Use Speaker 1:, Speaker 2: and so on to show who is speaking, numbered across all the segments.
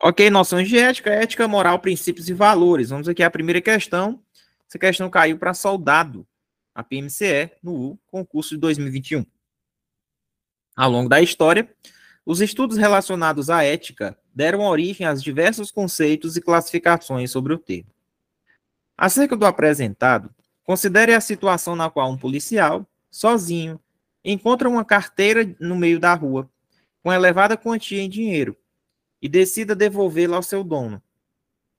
Speaker 1: Ok, noção de ética, ética, moral, princípios e valores. Vamos aqui à primeira questão. Essa questão caiu para soldado, a PMCE, no concurso de 2021. Ao longo da história, os estudos relacionados à ética deram origem a diversos conceitos e classificações sobre o termo. Acerca do apresentado, considere a situação na qual um policial, sozinho, encontra uma carteira no meio da rua, com elevada quantia em dinheiro, e decida devolvê-la ao seu dono,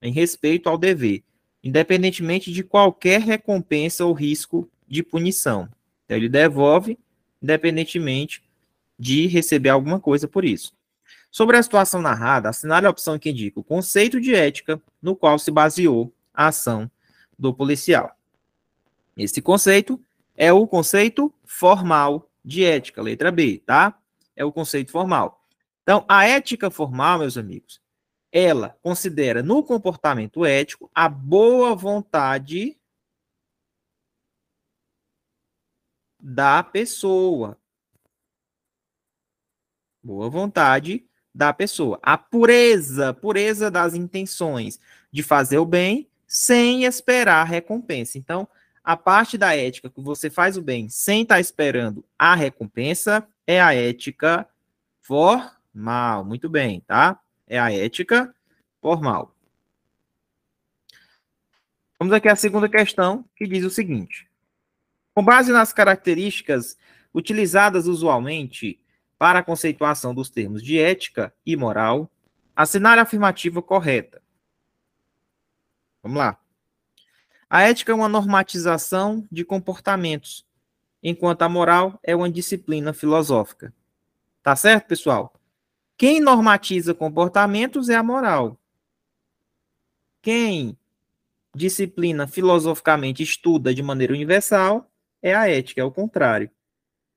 Speaker 1: em respeito ao dever, independentemente de qualquer recompensa ou risco de punição. Então, ele devolve, independentemente de receber alguma coisa por isso. Sobre a situação narrada, assinale a opção que indica o conceito de ética no qual se baseou a ação do policial. Esse conceito é o conceito formal de ética, letra B, tá? É o conceito formal. Então, a ética formal, meus amigos, ela considera no comportamento ético a boa vontade da pessoa. Boa vontade da pessoa. A pureza, pureza das intenções de fazer o bem sem esperar recompensa. Então, a parte da ética que você faz o bem sem estar tá esperando a recompensa é a ética formal Mal, Muito bem, tá? É a ética formal. Vamos aqui à segunda questão, que diz o seguinte: com base nas características utilizadas usualmente para a conceituação dos termos de ética e moral, assinale a afirmativa correta. Vamos lá. A ética é uma normatização de comportamentos, enquanto a moral é uma disciplina filosófica. Tá certo, pessoal? Quem normatiza comportamentos é a moral. Quem disciplina filosoficamente estuda de maneira universal é a ética, é o contrário,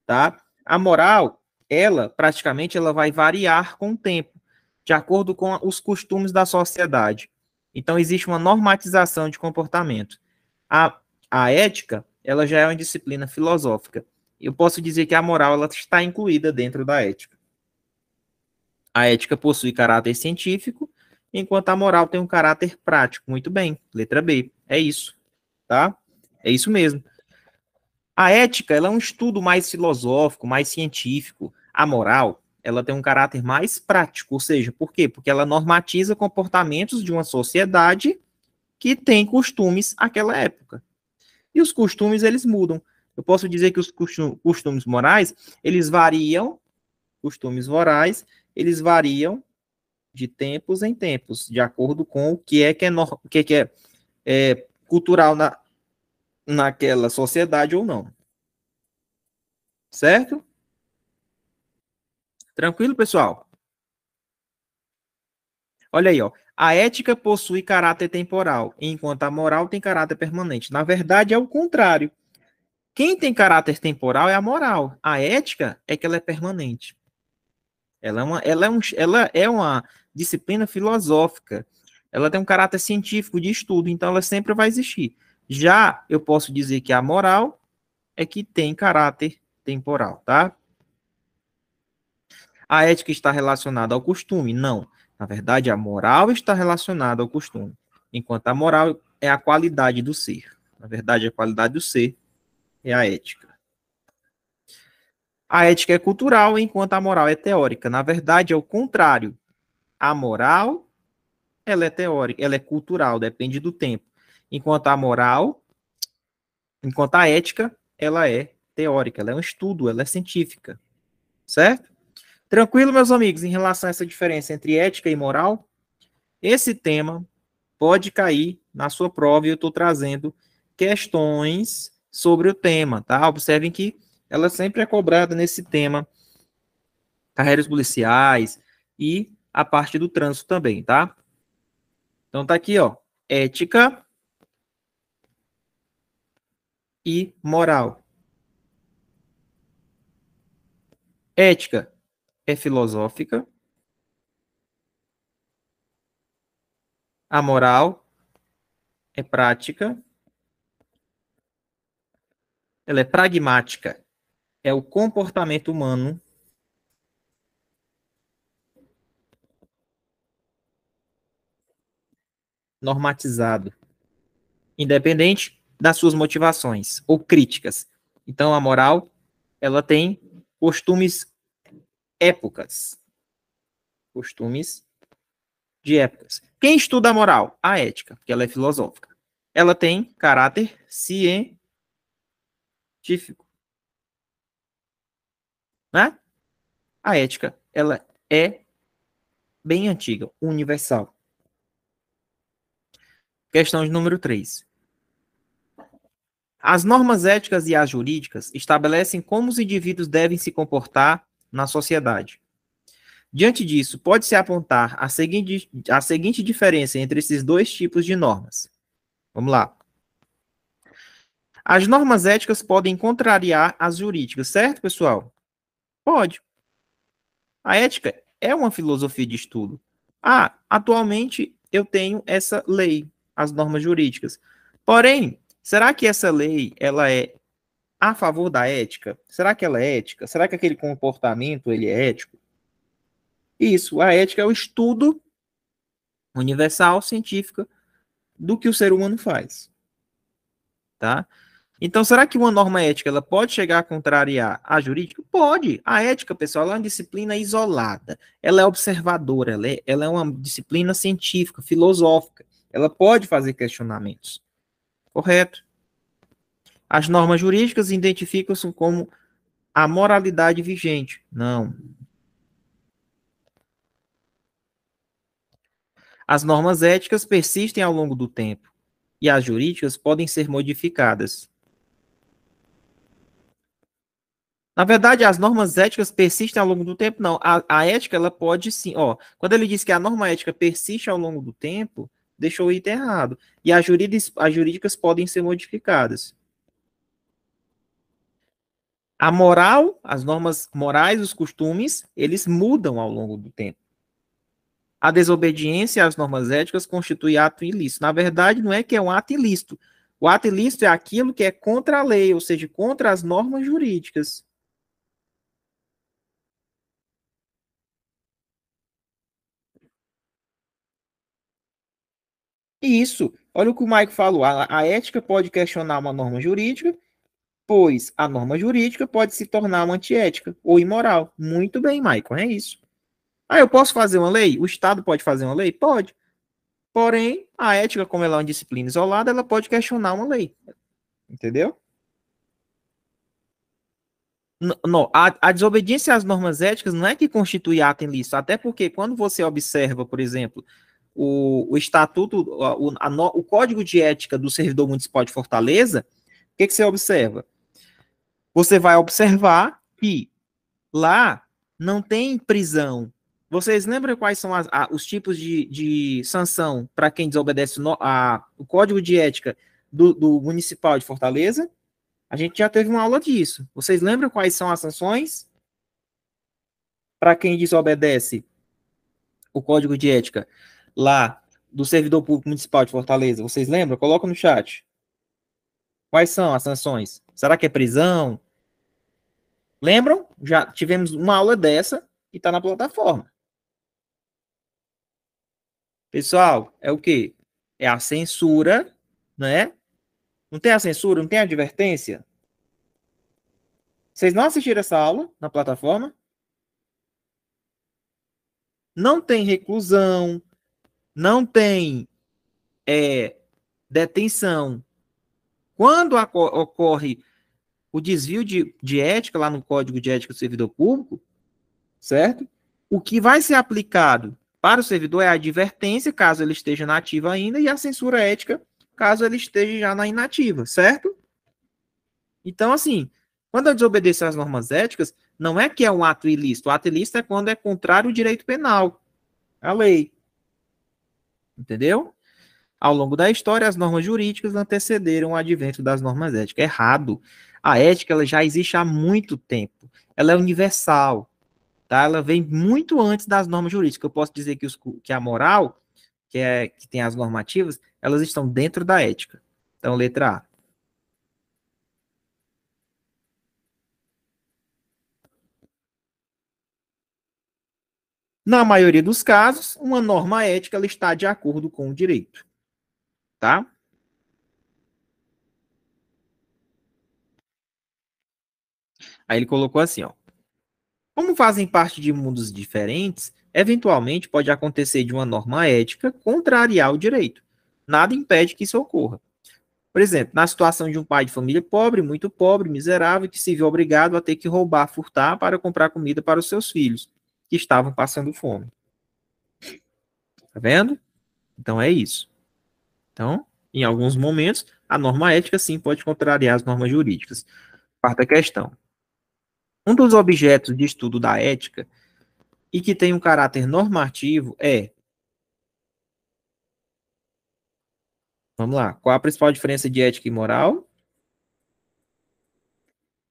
Speaker 1: tá? A moral, ela praticamente ela vai variar com o tempo, de acordo com os costumes da sociedade. Então existe uma normatização de comportamento. A, a ética, ela já é uma disciplina filosófica. Eu posso dizer que a moral ela está incluída dentro da ética. A ética possui caráter científico, enquanto a moral tem um caráter prático. Muito bem, letra B. É isso, tá? É isso mesmo. A ética, ela é um estudo mais filosófico, mais científico. A moral, ela tem um caráter mais prático, ou seja, por quê? Porque ela normatiza comportamentos de uma sociedade que tem costumes àquela época. E os costumes, eles mudam. Eu posso dizer que os costumes morais, eles variam, costumes morais, eles variam de tempos em tempos, de acordo com o que é que é, no, que, é que é, é cultural na, naquela sociedade ou não. Certo? Tranquilo, pessoal? Olha aí, ó. A ética possui caráter temporal, enquanto a moral tem caráter permanente. Na verdade, é o contrário. Quem tem caráter temporal é a moral. A ética é que ela é permanente. Ela é uma, ela é um, ela é uma disciplina filosófica. Ela tem um caráter científico de estudo, então ela sempre vai existir. Já eu posso dizer que a moral é que tem caráter temporal, tá? A ética está relacionada ao costume? Não. Na verdade, a moral está relacionada ao costume, enquanto a moral é a qualidade do ser. Na verdade, a qualidade do ser é a ética. A ética é cultural, enquanto a moral é teórica. Na verdade, é o contrário. A moral, ela é teórica, ela é cultural, depende do tempo. Enquanto a moral, enquanto a ética, ela é teórica, ela é um estudo, ela é científica. Certo? Tranquilo, meus amigos, em relação a essa diferença entre ética e moral? Esse tema pode cair na sua prova e eu estou trazendo questões sobre o tema, tá? Observem que ela sempre é cobrada nesse tema, carreiras policiais e a parte do trânsito também, tá? Então tá aqui, ó, ética e moral. Ética é filosófica. A moral é prática. Ela é pragmática é o comportamento humano normatizado, independente das suas motivações ou críticas. Então, a moral, ela tem costumes épocas. Costumes de épocas. Quem estuda a moral? A ética, porque ela é filosófica. Ela tem caráter científico né? A ética, ela é bem antiga, universal. Questão de número 3. As normas éticas e as jurídicas estabelecem como os indivíduos devem se comportar na sociedade. Diante disso, pode-se apontar a seguinte, a seguinte diferença entre esses dois tipos de normas. Vamos lá. As normas éticas podem contrariar as jurídicas, certo, pessoal? Pode. A ética é uma filosofia de estudo. Ah, atualmente eu tenho essa lei, as normas jurídicas. Porém, será que essa lei ela é a favor da ética? Será que ela é ética? Será que aquele comportamento ele é ético? Isso, a ética é o estudo universal científica do que o ser humano faz. Tá? Então, será que uma norma ética ela pode chegar a contrariar a jurídica? Pode. A ética, pessoal, ela é uma disciplina isolada. Ela é observadora, ela é, ela é uma disciplina científica, filosófica. Ela pode fazer questionamentos. Correto? As normas jurídicas identificam-se como a moralidade vigente. Não. As normas éticas persistem ao longo do tempo e as jurídicas podem ser modificadas. Na verdade, as normas éticas persistem ao longo do tempo? Não. A, a, ética, ela pode sim. Ó, quando ele diz que a norma ética persiste ao longo do tempo, deixou o item errado. E as jurídicas podem ser modificadas. A moral, as normas morais, os costumes, eles mudam ao longo do tempo. A desobediência às normas éticas constitui ato ilícito. Na verdade, não é que é um ato ilícito. O ato ilícito é aquilo que é contra a lei, ou seja, contra as normas jurídicas. E isso, olha o que o Maico falou, a, a ética pode questionar uma norma jurídica, pois a norma jurídica pode se tornar uma antiética ou imoral. Muito bem, Maico, é isso. Ah, eu posso fazer uma lei? O Estado pode fazer uma lei? Pode. Porém, a ética, como ela é uma disciplina isolada, ela pode questionar uma lei. Entendeu? Não, a, a, desobediência às normas éticas não é que constitui ato em lixo. até porque quando você observa, por exemplo, o, o estatuto, o, a, o código de ética do servidor municipal de Fortaleza, o que, que você observa? Você vai observar que lá não tem prisão. Vocês lembram quais são as, a, os tipos de, de sanção para quem desobedece no, a, o código de ética do, do municipal de Fortaleza? A gente já teve uma aula disso. Vocês lembram quais são as sanções para quem desobedece o código de ética lá do servidor público municipal de Fortaleza? Vocês lembram? Coloca no chat. Quais são as sanções? Será que é prisão? Lembram? Já tivemos uma aula dessa e está na plataforma. Pessoal, é o quê? É a censura, né? Não tem a censura, não tem a advertência? Vocês não assistiram essa aula na plataforma? Não tem reclusão, não tem é, detenção. Quando ocorre o desvio de, de ética, lá no Código de Ética do Servidor Público, certo? O que vai ser aplicado para o servidor é a advertência, caso ele esteja na ativa ainda, e a censura ética, caso ele esteja já na inativa, certo? Então, assim, quando eu desobedecer às normas éticas, não é que é um ato ilícito. O ato ilícito é quando é contrário ao direito penal, à lei. Entendeu? Ao longo da história, as normas jurídicas antecederam o advento das normas éticas. Errado. A ética ela já existe há muito tempo. Ela é universal. Tá? Ela vem muito antes das normas jurídicas. Eu posso dizer que, os, que a moral, que, é, que tem as normativas, elas estão dentro da ética. Então, letra A. Na maioria dos casos, uma norma ética ela está de acordo com o direito. Tá? Aí ele colocou assim, ó. Como fazem parte de mundos diferentes, eventualmente pode acontecer de uma norma ética contrariar o direito. Nada impede que isso ocorra. Por exemplo, na situação de um pai de família pobre, muito pobre, miserável, que se viu obrigado a ter que roubar, furtar para comprar comida para os seus filhos que estavam passando fome. Tá vendo? Então é isso. Então, em alguns momentos, a norma ética sim pode contrariar as normas jurídicas. Quarta questão. Um dos objetos de estudo da ética e que tem um caráter normativo é. Vamos lá. Qual a principal diferença de ética e moral?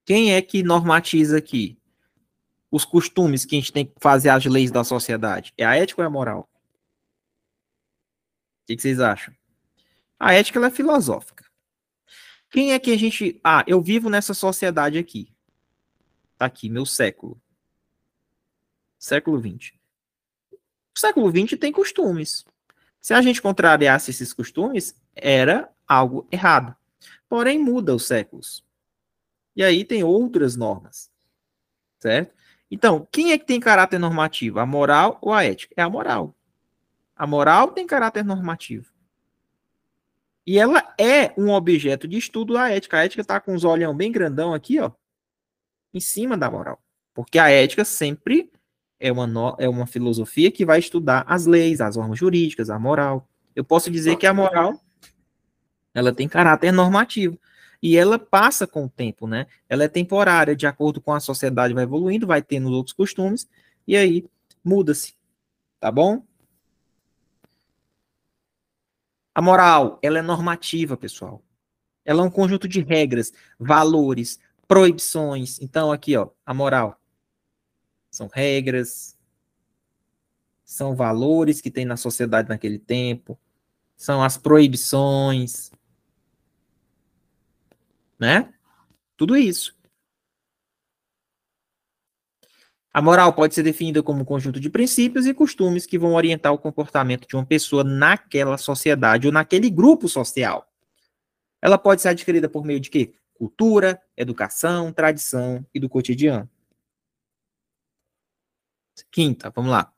Speaker 1: Quem é que normatiza aqui? os costumes que a gente tem que fazer as leis da sociedade? É a ética ou é a moral? O que, que vocês acham? A ética é filosófica. Quem é que a gente. Ah, eu vivo nessa sociedade aqui. Tá aqui, meu século. Século XX. O século XX tem costumes. Se a gente contrariasse esses costumes, era algo errado. Porém, muda os séculos. E aí tem outras normas. Certo? Então, quem é que tem caráter normativo? A moral ou a ética? É a moral. A moral tem caráter normativo. E ela é um objeto de estudo da ética. A ética está com os olhão bem grandão aqui, ó, em cima da moral. Porque a ética sempre é uma, no... é uma filosofia que vai estudar as leis, as normas jurídicas, a moral. Eu posso dizer que a moral ela tem caráter normativo e ela passa com o tempo, né? Ela é temporária, de acordo com a sociedade vai evoluindo, vai tendo outros costumes, e aí muda-se, tá bom? A moral, ela é normativa, pessoal. Ela é um conjunto de regras, valores, proibições. Então, aqui, ó, a moral. São regras, são valores que tem na sociedade naquele tempo, são as proibições, né? Tudo isso. A moral pode ser definida como um conjunto de princípios e costumes que vão orientar o comportamento de uma pessoa naquela sociedade ou naquele grupo social. Ela pode ser adquirida por meio de quê? Cultura, educação, tradição e do cotidiano. Quinta, vamos lá.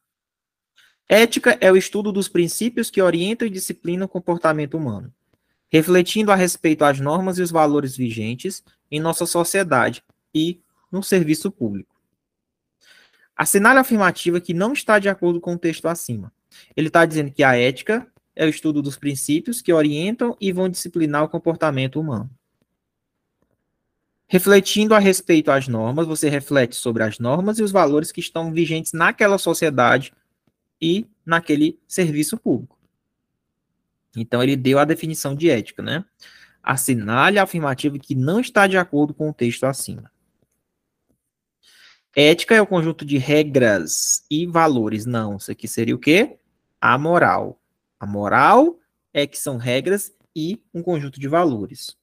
Speaker 1: Ética é o estudo dos princípios que orientam e disciplinam o comportamento humano refletindo a respeito às normas e os valores vigentes em nossa sociedade e no serviço público. Assinale a afirmativa que não está de acordo com o texto acima. Ele está dizendo que a ética é o estudo dos princípios que orientam e vão disciplinar o comportamento humano. Refletindo a respeito às normas, você reflete sobre as normas e os valores que estão vigentes naquela sociedade e naquele serviço público. Então, ele deu a definição de ética, né? Assinale a afirmativa que não está de acordo com o texto acima. Ética é o conjunto de regras e valores. Não, isso aqui seria o quê? A moral. A moral é que são regras e um conjunto de valores.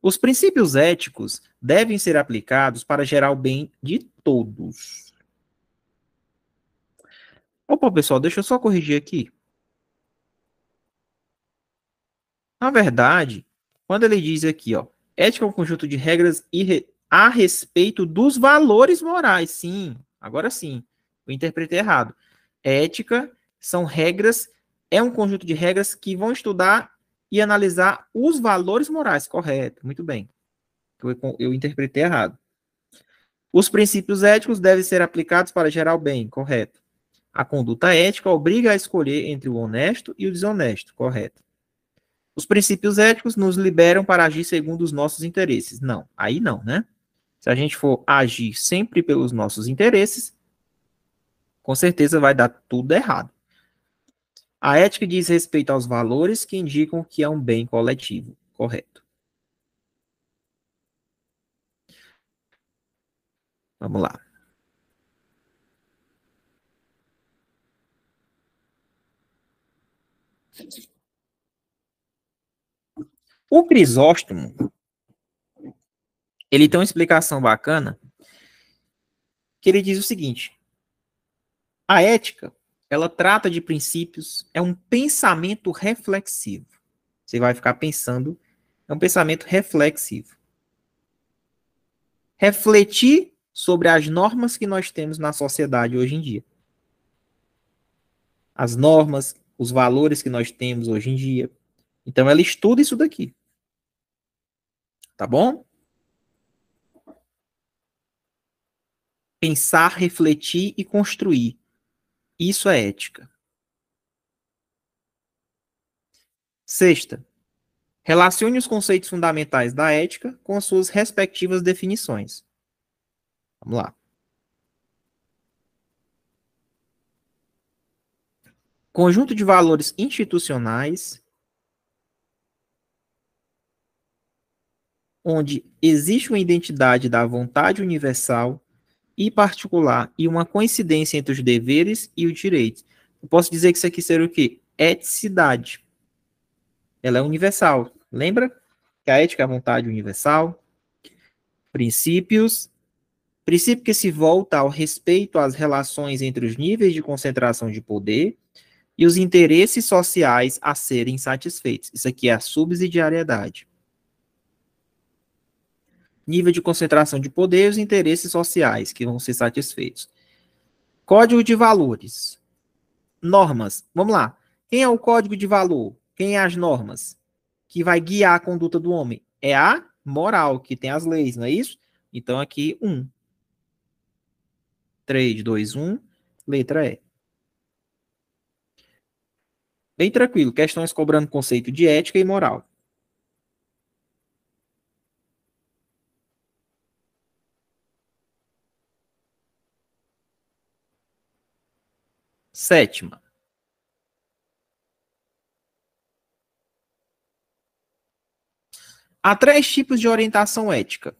Speaker 1: Os princípios éticos devem ser aplicados para gerar o bem de todos. Opa, pessoal, deixa eu só corrigir aqui. Na verdade, quando ele diz aqui, ó, ética é um conjunto de regras a respeito dos valores morais. Sim, agora sim, eu interpretei errado. Ética são regras, é um conjunto de regras que vão estudar e analisar os valores morais. Correto, muito bem. Eu, eu interpretei errado. Os princípios éticos devem ser aplicados para gerar o bem, correto. A conduta ética obriga a escolher entre o honesto e o desonesto, correto. Os princípios éticos nos liberam para agir segundo os nossos interesses. Não, aí não, né? Se a gente for agir sempre pelos nossos interesses, com certeza vai dar tudo errado. A ética diz respeito aos valores que indicam que é um bem coletivo, correto? Vamos lá. Thank o Crisóstomo, ele tem uma explicação bacana, que ele diz o seguinte: a ética, ela trata de princípios, é um pensamento reflexivo. Você vai ficar pensando, é um pensamento reflexivo. Refletir sobre as normas que nós temos na sociedade hoje em dia. As normas, os valores que nós temos hoje em dia. Então ela estuda isso daqui. Tá bom? Pensar, refletir e construir. Isso é ética. Sexta, relacione os conceitos fundamentais da ética com as suas respectivas definições. Vamos lá. Conjunto de valores institucionais onde existe uma identidade da vontade universal e particular e uma coincidência entre os deveres e os direitos. Eu posso dizer que isso aqui seria o quê? Eticidade. Ela é universal. Lembra? Que a ética é a vontade universal. Princípios. Princípio que se volta ao respeito às relações entre os níveis de concentração de poder e os interesses sociais a serem satisfeitos. Isso aqui é a subsidiariedade nível de concentração de poder e os interesses sociais que vão ser satisfeitos. Código de valores. Normas. Vamos lá. Quem é o código de valor? Quem é as normas que vai guiar a conduta do homem? É a moral, que tem as leis, não é isso? Então aqui, 1. Um. 3, 2, 1. Letra E. Bem tranquilo. Questões cobrando conceito de ética e moral. sétima. Há três tipos de orientação ética: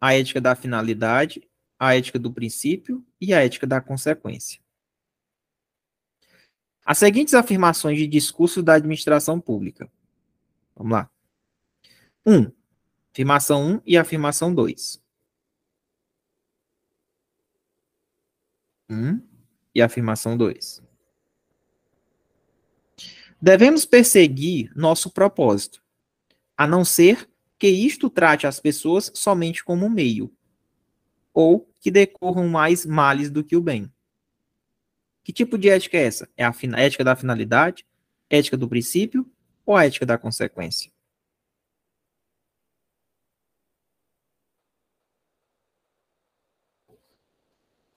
Speaker 1: a ética da finalidade, a ética do princípio e a ética da consequência. As seguintes afirmações de discurso da administração pública. Vamos lá. 1. Um, afirmação 1 um e afirmação 2. 1. Um, e afirmação 2. Devemos perseguir nosso propósito, a não ser que isto trate as pessoas somente como um meio, ou que decorram mais males do que o bem. Que tipo de ética é essa? É a ética da finalidade, ética do princípio ou a ética da consequência?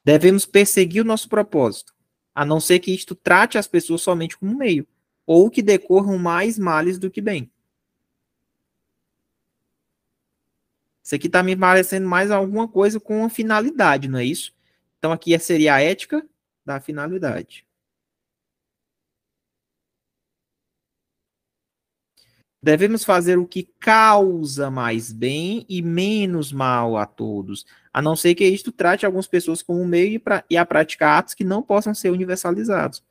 Speaker 1: Devemos perseguir o nosso propósito, a não ser que isto trate as pessoas somente como meio, ou que decorram mais males do que bem. Isso aqui está me parecendo mais alguma coisa com uma finalidade, não é isso? Então aqui seria a ética da finalidade. Devemos fazer o que causa mais bem e menos mal a todos, a não ser que isto trate algumas pessoas como um meio e, pra, e a praticar atos que não possam ser universalizados.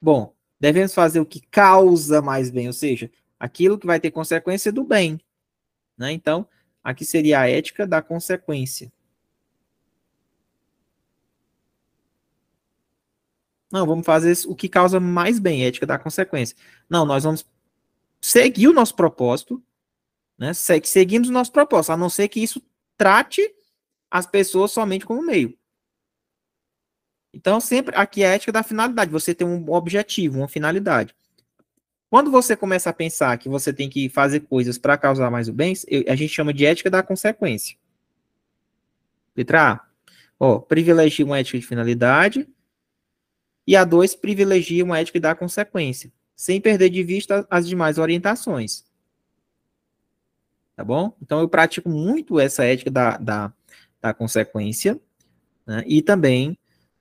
Speaker 1: Bom, devemos fazer o que causa mais bem, ou seja, aquilo que vai ter consequência do bem. Né? Então, aqui seria a ética da consequência. Não, vamos fazer o que causa mais bem, ética da consequência. Não, nós vamos seguir o nosso propósito, né? Seguimos o nosso propósito, a não ser que isso trate as pessoas somente como meio. Então, sempre aqui é a ética da finalidade, você tem um objetivo, uma finalidade. Quando você começa a pensar que você tem que fazer coisas para causar mais o bem, a gente chama de ética da consequência. Letra A. Ó, uma ética de finalidade, e a 2 privilegia uma ética da consequência, sem perder de vista as demais orientações. Tá bom? Então, eu pratico muito essa ética da, da, da consequência né? e também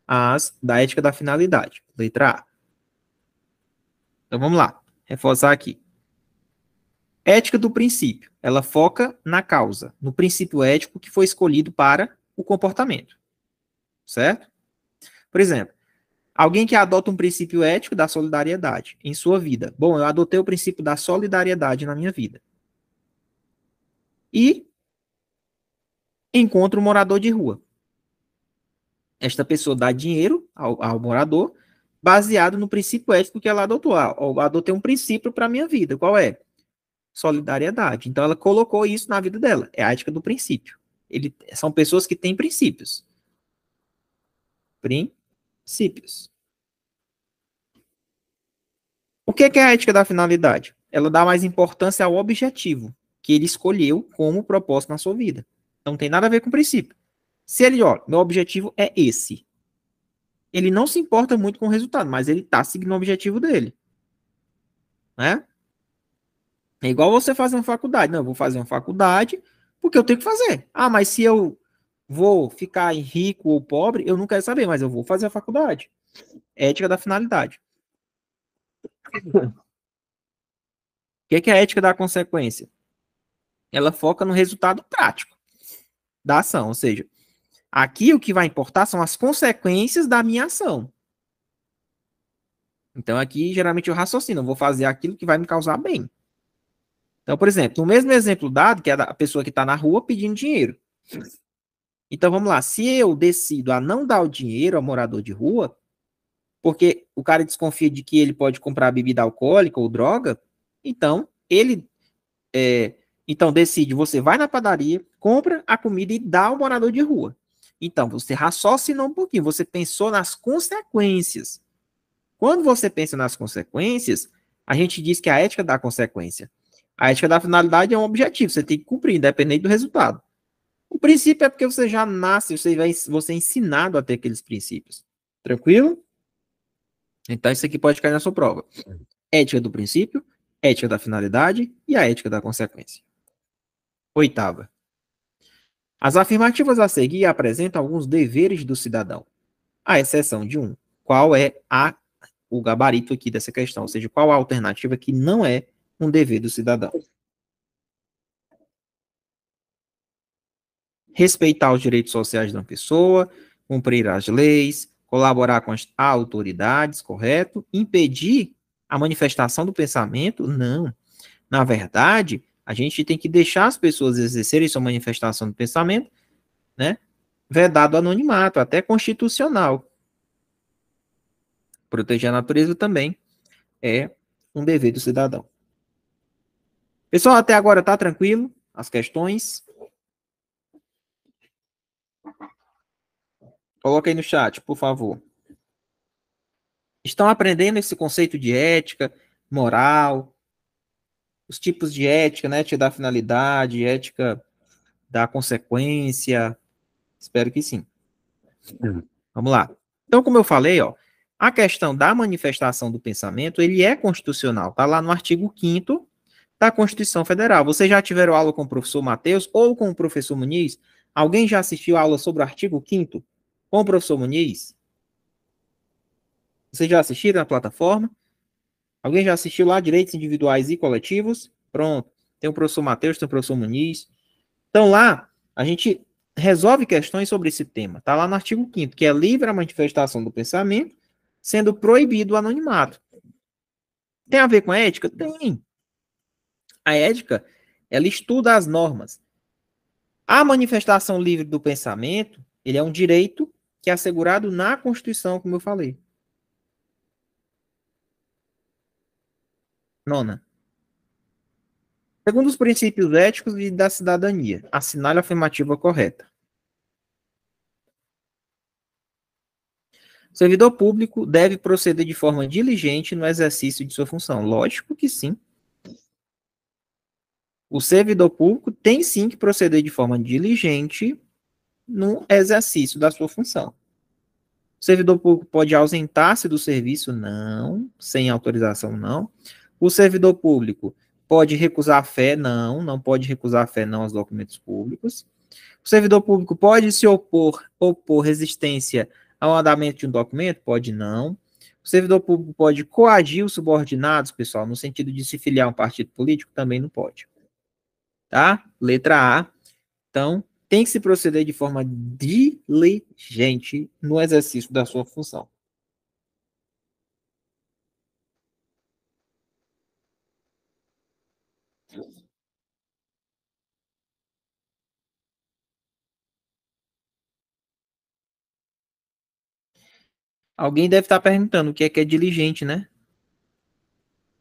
Speaker 1: as da ética da finalidade, letra A. Então, vamos lá, reforçar aqui. Ética do princípio, ela foca na causa, no princípio ético que foi escolhido para o comportamento. Certo? Por exemplo, Alguém que adota um princípio ético da solidariedade em sua vida. Bom, eu adotei o princípio da solidariedade na minha vida. E encontra um morador de rua. Esta pessoa dá dinheiro ao, ao morador baseado no princípio ético que ela adotou. Eu ah, adotei um princípio para a minha vida. Qual é? Solidariedade. Então ela colocou isso na vida dela. É a ética do princípio. Ele, são pessoas que têm princípios. Princípios princípios. O é que é a ética da finalidade? Ela dá mais importância ao objetivo que ele escolheu como propósito na sua vida. Não tem nada a ver com o princípio. Se ele, olha, meu objetivo é esse. Ele não se importa muito com o resultado, mas ele está seguindo o objetivo dele. Né? É igual você fazer uma faculdade. Não, eu vou fazer uma faculdade porque eu tenho que fazer. Ah, mas se eu Vou ficar rico ou pobre, eu não quero saber, mas eu vou fazer a faculdade. Ética da finalidade. O que, é que é a ética da consequência? Ela foca no resultado prático da ação, ou seja, aqui o que vai importar são as consequências da minha ação. Então aqui geralmente eu raciocino, eu vou fazer aquilo que vai me causar bem. Então, por exemplo, no mesmo exemplo dado, que é a pessoa que está na rua pedindo dinheiro. Então vamos lá, se eu decido a não dar o dinheiro ao morador de rua, porque o cara desconfia de que ele pode comprar bebida alcoólica ou droga, então ele é, então decide, você vai na padaria, compra a comida e dá ao morador de rua. Então você raciocinou um pouquinho, você pensou nas consequências. Quando você pensa nas consequências, a gente diz que a ética dá consequência. A ética da finalidade é um objetivo, você tem que cumprir, independente do resultado. O princípio é porque você já nasce, você, vai, você é ensinado a ter aqueles princípios. Tranquilo? Então, isso aqui pode cair na sua prova. Ética do princípio, ética da finalidade e a ética da consequência. Oitava. As afirmativas a seguir apresentam alguns deveres do cidadão, à exceção de um. Qual é a, o gabarito aqui dessa questão? Ou seja, qual a alternativa que não é um dever do cidadão? respeitar os direitos sociais da pessoa, cumprir as leis, colaborar com as autoridades, correto? Impedir a manifestação do pensamento? Não. Na verdade, a gente tem que deixar as pessoas exercerem sua manifestação do pensamento, né? Vedado anonimato, até constitucional. Proteger a natureza também é um dever do cidadão. Pessoal, até agora tá tranquilo as questões? Coloca aí no chat, por favor. Estão aprendendo esse conceito de ética, moral, os tipos de ética, né? Ética da finalidade, ética da consequência. Espero que sim. Hum. Vamos lá. Então, como eu falei, ó, a questão da manifestação do pensamento, ele é constitucional, Está lá no artigo 5 da Constituição Federal. Vocês já tiveram aula com o professor Matheus ou com o professor Muniz? Alguém já assistiu a aula sobre o artigo 5 com o professor Muniz? Vocês já assistiram na plataforma? Alguém já assistiu lá Direitos Individuais e Coletivos? Pronto. Tem o professor Matheus, tem o professor Muniz. Então lá, a gente resolve questões sobre esse tema. Está lá no artigo 5 que é livre a manifestação do pensamento, sendo proibido o anonimato. Tem a ver com a ética? Tem. A ética, ela estuda as normas. A manifestação livre do pensamento, ele é um direito que é assegurado na Constituição, como eu falei. Nona. Segundo os princípios éticos e da cidadania, assinale a afirmativa correta. O servidor público deve proceder de forma diligente no exercício de sua função. Lógico que sim. O servidor público tem sim que proceder de forma diligente no exercício da sua função. O servidor público pode ausentar-se do serviço? Não. Sem autorização, não. O servidor público pode recusar fé? Não. Não pode recusar fé, não, aos documentos públicos. O servidor público pode se opor, opor resistência ao andamento de um documento? Pode não. O servidor público pode coagir os subordinados, pessoal, no sentido de se filiar a um partido político? Também não pode. Tá? Letra A. Então, tem que se proceder de forma diligente no exercício da sua função. Alguém deve estar perguntando o que é que é diligente, né?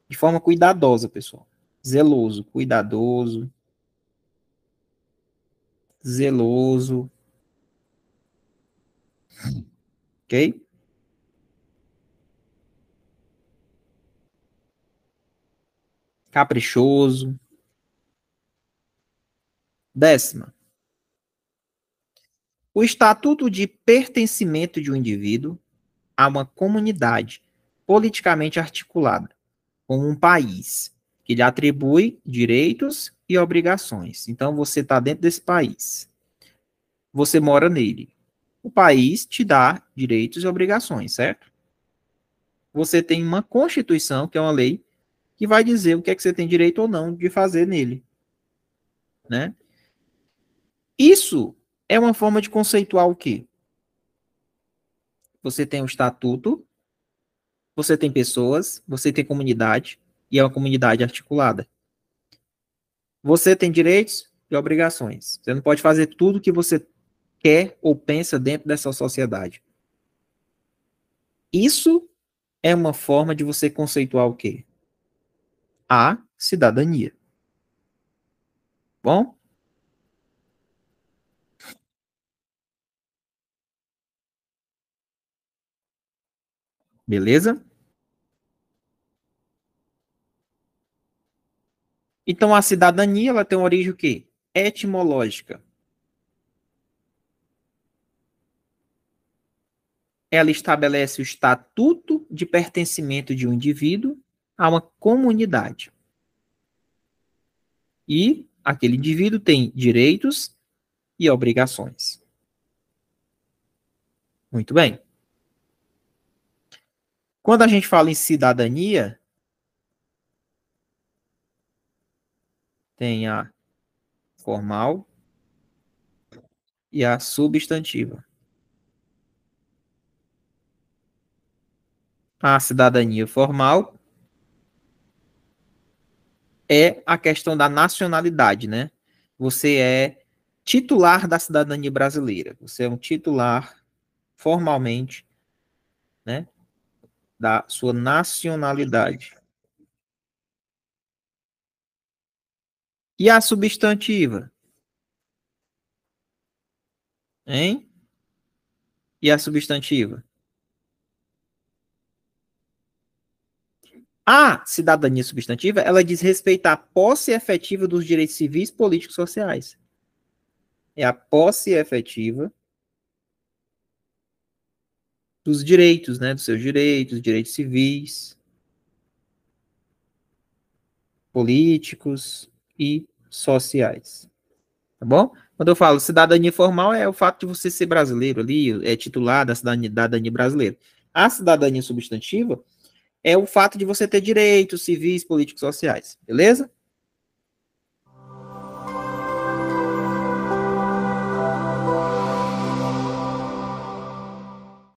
Speaker 1: De forma cuidadosa, pessoal. Zeloso, cuidadoso, zeloso. Ok? Caprichoso. Décima. O estatuto de pertencimento de um indivíduo a uma comunidade politicamente articulada, como um país, que lhe atribui direitos e obrigações. Então, você está dentro desse país. Você mora nele. O país te dá direitos e obrigações, certo? Você tem uma Constituição, que é uma lei, que vai dizer o que é que você tem direito ou não de fazer nele. Né? Isso é uma forma de conceituar o quê? Você tem um estatuto, você tem pessoas, você tem comunidade, e é uma comunidade articulada. Você tem direitos e obrigações. Você não pode fazer tudo o que você quer ou pensa dentro dessa sociedade. Isso é uma forma de você conceituar o quê? A cidadania. Bom? Beleza? Então a cidadania ela tem uma origem o quê? Etimológica. Ela estabelece o estatuto de pertencimento de um indivíduo a uma comunidade. E aquele indivíduo tem direitos e obrigações. Muito bem. Quando a gente fala em cidadania, tem a formal e a substantiva. A cidadania formal é a questão da nacionalidade, né? Você é titular da cidadania brasileira. Você é um titular formalmente, né, da sua nacionalidade. E a substantiva? Hein? E a substantiva? A cidadania substantiva, ela diz respeitar à posse efetiva dos direitos civis, políticos e sociais. É a posse efetiva dos direitos, né? Dos seus direitos, direitos civis, políticos, e sociais. Tá bom? Quando eu falo cidadania formal, é o fato de você ser brasileiro ali, é titular da cidadania brasileira. A cidadania substantiva é o fato de você ter direitos civis, políticos, sociais, beleza?